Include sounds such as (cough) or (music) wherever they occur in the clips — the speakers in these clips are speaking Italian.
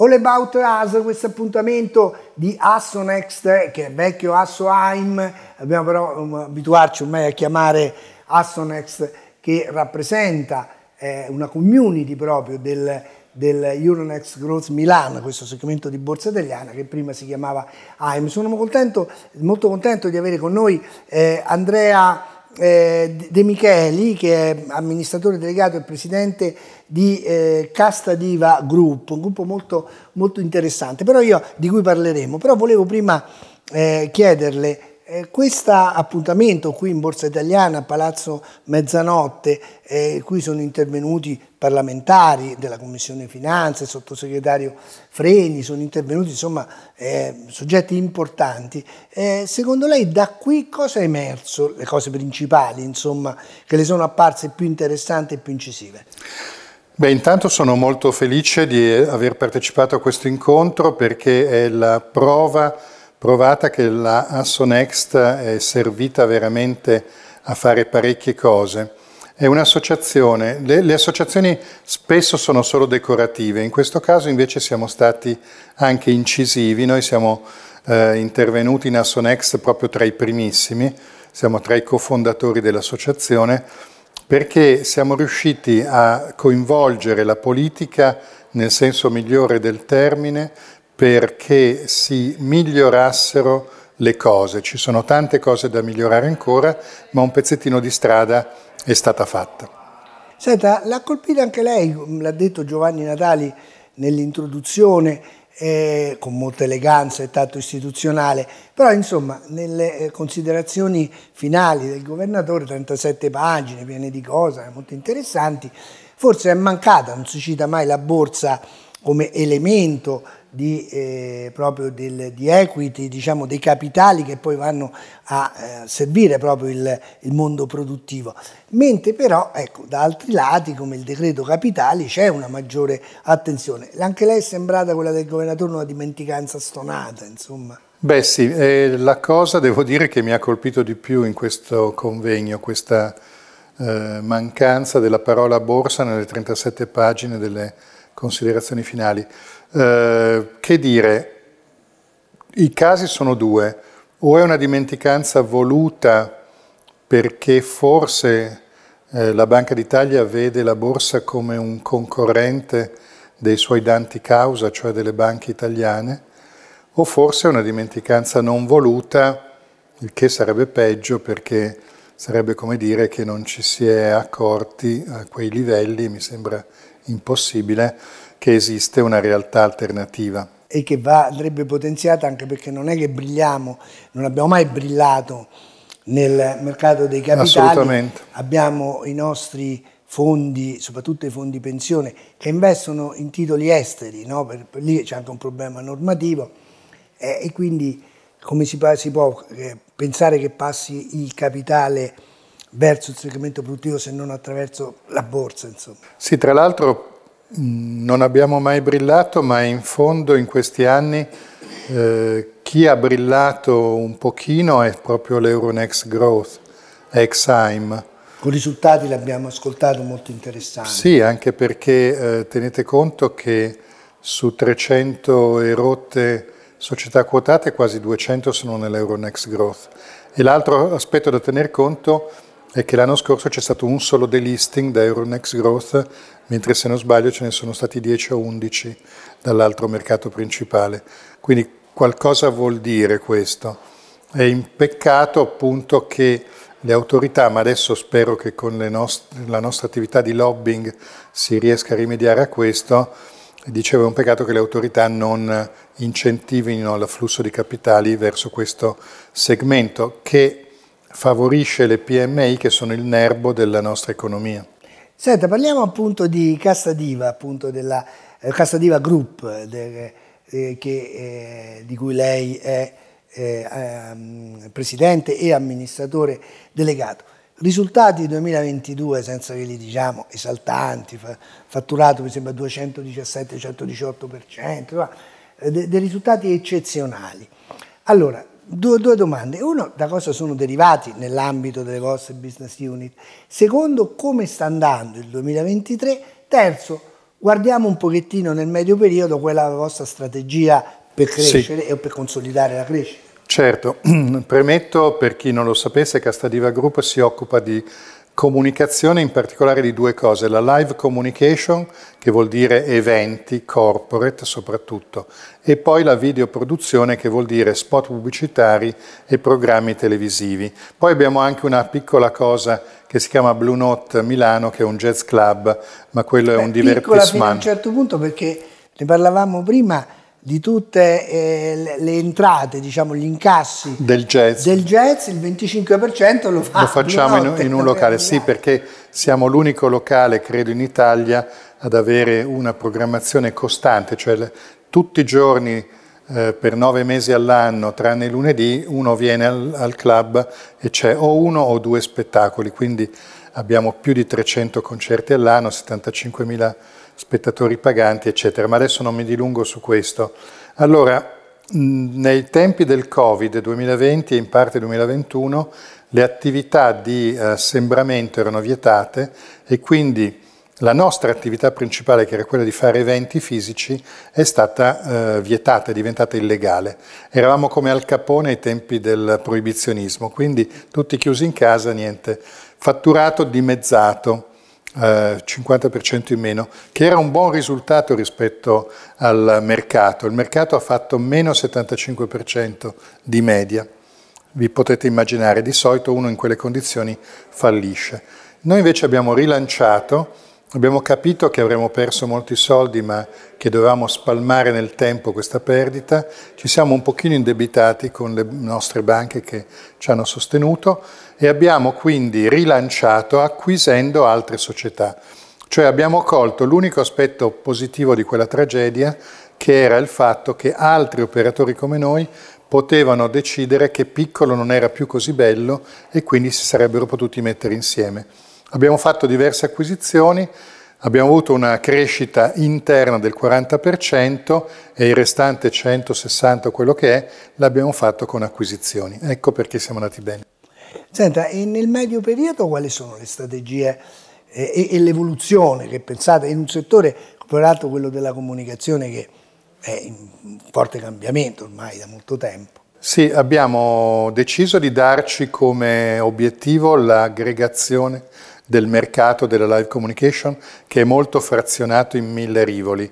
All About Us, questo appuntamento di Asso Next, che è vecchio Asso AIM, dobbiamo però um, abituarci ormai a chiamare Asso Next, che rappresenta eh, una community proprio del, del Euronext Growth Milan, questo segmento di borsa italiana che prima si chiamava AIM. Sono contento, molto contento di avere con noi eh, Andrea eh, De Micheli, che è amministratore delegato e presidente di eh, Casta Diva Group, un gruppo molto, molto interessante, però io, di cui parleremo. Però volevo prima eh, chiederle eh, questo appuntamento qui in Borsa Italiana, a Palazzo Mezzanotte, eh, qui sono intervenuti parlamentari della Commissione Finanze, il sottosegretario Freni, sono intervenuti insomma eh, soggetti importanti. Eh, secondo lei da qui cosa è emerso, le cose principali insomma, che le sono apparse più interessanti e più incisive? Beh, intanto sono molto felice di aver partecipato a questo incontro perché è la prova provata che la Assonext è servita veramente a fare parecchie cose. È un'associazione, le, le associazioni spesso sono solo decorative, in questo caso invece siamo stati anche incisivi, noi siamo eh, intervenuti in Assonext proprio tra i primissimi, siamo tra i cofondatori dell'associazione, perché siamo riusciti a coinvolgere la politica nel senso migliore del termine perché si migliorassero le cose. Ci sono tante cose da migliorare ancora, ma un pezzettino di strada è stata fatta. Senta, l'ha colpita anche lei, l'ha detto Giovanni Natali nell'introduzione, eh, con molta eleganza e tanto istituzionale, però insomma nelle eh, considerazioni finali del governatore, 37 pagine piene di cose molto interessanti, forse è mancata, non si cita mai la borsa come elemento di, eh, proprio del, di equity, diciamo, dei capitali che poi vanno a eh, servire proprio il, il, mondo produttivo. Mentre però, ecco, da altri lati, come il decreto capitali, c'è una maggiore attenzione. Anche lei è sembrata quella del governatore una dimenticanza stonata, insomma. Beh sì, eh, la cosa devo dire che mi ha colpito di più in questo convegno, questa eh, mancanza della parola borsa nelle 37 pagine delle considerazioni finali. Eh, che dire, i casi sono due, o è una dimenticanza voluta perché forse eh, la Banca d'Italia vede la borsa come un concorrente dei suoi danti causa, cioè delle banche italiane, o forse è una dimenticanza non voluta, il che sarebbe peggio perché sarebbe come dire che non ci si è accorti a quei livelli, mi sembra impossibile, che esiste una realtà alternativa. E che va, andrebbe potenziata anche perché non è che brilliamo, non abbiamo mai brillato nel mercato dei capitali. Assolutamente. Abbiamo i nostri fondi, soprattutto i fondi pensione, che investono in titoli esteri, no? per, per lì c'è anche un problema normativo eh, e quindi come si, si può eh, pensare che passi il capitale verso il segmento produttivo se non attraverso la borsa? Insomma. Sì, tra l'altro non abbiamo mai brillato, ma in fondo in questi anni eh, chi ha brillato un pochino è proprio l'Euronext Growth, Exime. Con risultati li abbiamo ascoltati molto interessanti. Sì, anche perché eh, tenete conto che su 300 erotte società quotate quasi 200 sono nell'Euronext Growth. E l'altro aspetto da tener conto è è che l'anno scorso c'è stato un solo delisting da Euronext Growth, mentre se non sbaglio ce ne sono stati 10 o 11 dall'altro mercato principale. Quindi qualcosa vuol dire questo. È un peccato appunto che le autorità, ma adesso spero che con nost- la nostra attività di lobbying si riesca a rimediare a questo, dicevo è un peccato che le autorità non incentivino l'afflusso di capitali verso questo segmento che favorisce le PMI che sono il nervo della nostra economia. Senta, parliamo appunto di Cassa Diva, appunto della eh, Cassa Diva Group, de, eh, che, eh, di cui lei è eh, ehm, presidente e amministratore delegato. Risultati 2022, senza che li diciamo esaltanti, fatturato mi sembra 217-118%, eh, dei risultati eccezionali. Allora, Due, due, domande. Uno, da cosa sono derivati nell'ambito delle vostre business unit? Secondo, come sta andando il 2023? Terzo, guardiamo un pochettino nel medio periodo quella la vostra strategia per crescere sì. e per consolidare la crescita. Certo, (clears throat) premetto per chi non lo sapesse Castadiva Group si occupa di comunicazione in particolare di due cose, la live communication che vuol dire eventi, corporate soprattutto, e poi la videoproduzione che vuol dire spot pubblicitari e programmi televisivi. Poi abbiamo anche una piccola cosa che si chiama Blue Note Milano che è un jazz club, ma quello Beh, è un divertissement. Piccola fino a un certo punto perché ne parlavamo prima, di tutte eh, le entrate, diciamo gli incassi del jazz, del jazz il 25% lo, fa lo facciamo in, in, un locale, sì perché siamo l'unico locale, credo in Italia, ad avere una programmazione costante, cioè tutti i giorni eh, per nove mesi all'anno, tranne il lunedì, uno viene al, al club e c'è o uno o due spettacoli, quindi abbiamo più di 300 concerti all'anno, 75.000 spettatori paganti, eccetera. Ma adesso non mi dilungo su questo. Allora, nei tempi del Covid 2020 e in parte 2021 le attività di eh, assembramento erano vietate e quindi la nostra attività principale, che era quella di fare eventi fisici, è stata eh, vietata, è diventata illegale. Eravamo come al capone ai tempi del proibizionismo, quindi tutti chiusi in casa, niente. Fatturato dimezzato, 50% eh, in meno, che era un buon risultato rispetto al mercato. Il mercato ha fatto meno 75% di media. Vi potete immaginare, di solito uno in quelle condizioni fallisce. Noi invece abbiamo rilanciato Abbiamo capito che avremmo perso molti soldi ma che dovevamo spalmare nel tempo questa perdita, ci siamo un pochino indebitati con le nostre banche che ci hanno sostenuto e abbiamo quindi rilanciato acquisendo altre società. Cioè abbiamo colto l'unico aspetto positivo di quella tragedia che era il fatto che altri operatori come noi potevano decidere che piccolo non era più così bello e quindi si sarebbero potuti mettere insieme. Abbiamo fatto diverse acquisizioni, abbiamo avuto una crescita interna del 40% e il restante 160 quello che è l'abbiamo fatto con acquisizioni. Ecco perché siamo andati bene. Senta, e nel medio periodo quali sono le strategie eh, e, e l'evoluzione che pensate in un settore, peraltro quello della comunicazione, che è in forte cambiamento ormai da molto tempo? Sì, abbiamo deciso di darci come obiettivo l'aggregazione del mercato della live communication che è molto frazionato in mille rivoli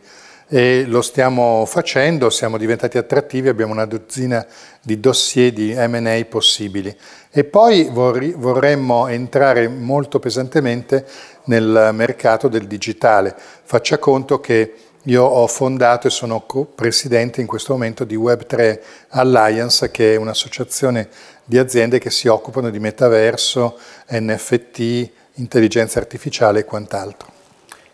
e lo stiamo facendo, siamo diventati attrattivi, abbiamo una dozzina di dossier di M&A possibili. E poi vorremmo entrare molto pesantemente nel mercato del digitale. Faccia conto che io ho fondato e sono presidente in questo momento di Web3 Alliance, che è un'associazione di aziende che si occupano di metaverso, NFT, intelligenza artificiale e quant'altro.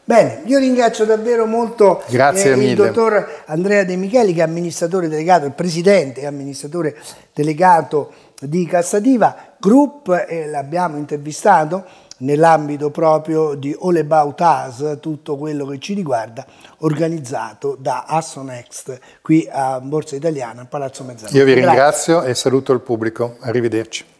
Bene, io ringrazio davvero molto eh, il dottor Andrea De Micheli che è amministratore delegato, il presidente e amministratore delegato di Cassativa Group, eh, l'abbiamo intervistato nell'ambito proprio di All About Us, tutto quello che ci riguarda, organizzato da Assonext qui a Borsa Italiana, Palazzo Mezzanotte. Io vi ringrazio Grazie. e saluto il pubblico, arrivederci.